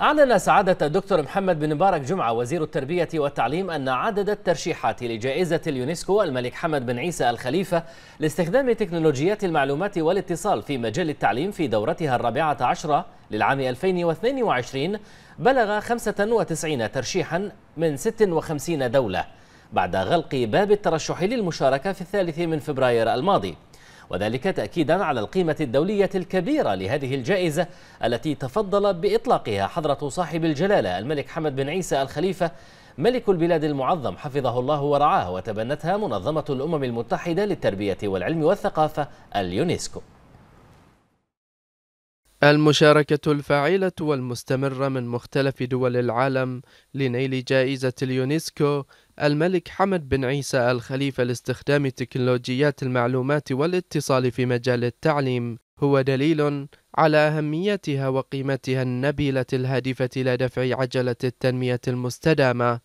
أعلن سعادة الدكتور محمد بن مبارك جمعة وزير التربية والتعليم أن عدد الترشيحات لجائزة اليونسكو الملك حمد بن عيسى الخليفة لاستخدام تكنولوجيات المعلومات والاتصال في مجال التعليم في دورتها الرابعة عشرة للعام 2022 بلغ 95 ترشيحا من 56 دولة بعد غلق باب الترشح للمشاركة في الثالث من فبراير الماضي وذلك تأكيدا على القيمة الدولية الكبيرة لهذه الجائزة التي تفضل بإطلاقها حضرة صاحب الجلالة الملك حمد بن عيسى الخليفة ملك البلاد المعظم حفظه الله ورعاه وتبنتها منظمة الأمم المتحدة للتربية والعلم والثقافة اليونسكو المشاركة الفاعلة والمستمرة من مختلف دول العالم لنيل جائزة اليونسكو الملك حمد بن عيسى الخليفة لاستخدام تكنولوجيات المعلومات والاتصال في مجال التعليم هو دليل على أهميتها وقيمتها النبيلة الهادفة إلى دفع عجلة التنمية المستدامة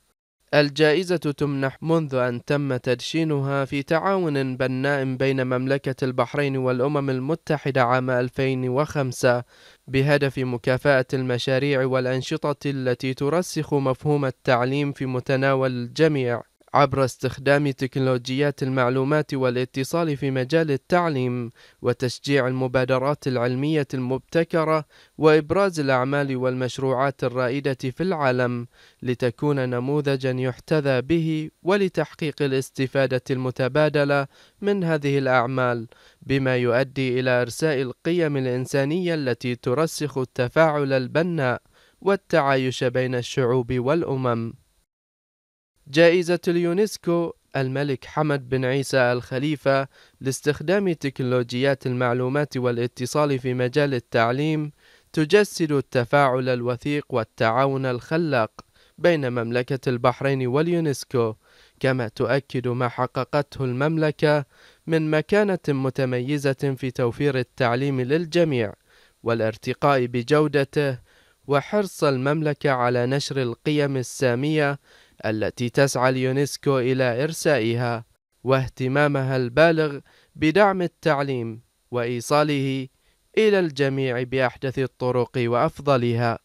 الجائزة تمنح منذ أن تم تدشينها في تعاون بناء بين مملكة البحرين والأمم المتحدة عام 2005 بهدف مكافأة المشاريع والأنشطة التي ترسخ مفهوم التعليم في متناول الجميع عبر استخدام تكنولوجيات المعلومات والاتصال في مجال التعليم وتشجيع المبادرات العلمية المبتكرة وإبراز الأعمال والمشروعات الرائدة في العالم لتكون نموذجا يحتذى به ولتحقيق الاستفادة المتبادلة من هذه الأعمال بما يؤدي إلى إرساء القيم الإنسانية التي ترسخ التفاعل البناء والتعايش بين الشعوب والأمم جائزة اليونسكو الملك حمد بن عيسى الخليفة لاستخدام تكنولوجيات المعلومات والاتصال في مجال التعليم تجسد التفاعل الوثيق والتعاون الخلاق بين مملكة البحرين واليونسكو كما تؤكد ما حققته المملكة من مكانة متميزة في توفير التعليم للجميع والارتقاء بجودته وحرص المملكة على نشر القيم السامية التي تسعى اليونسكو إلى إرسائها واهتمامها البالغ بدعم التعليم وإيصاله إلى الجميع بأحدث الطرق وأفضلها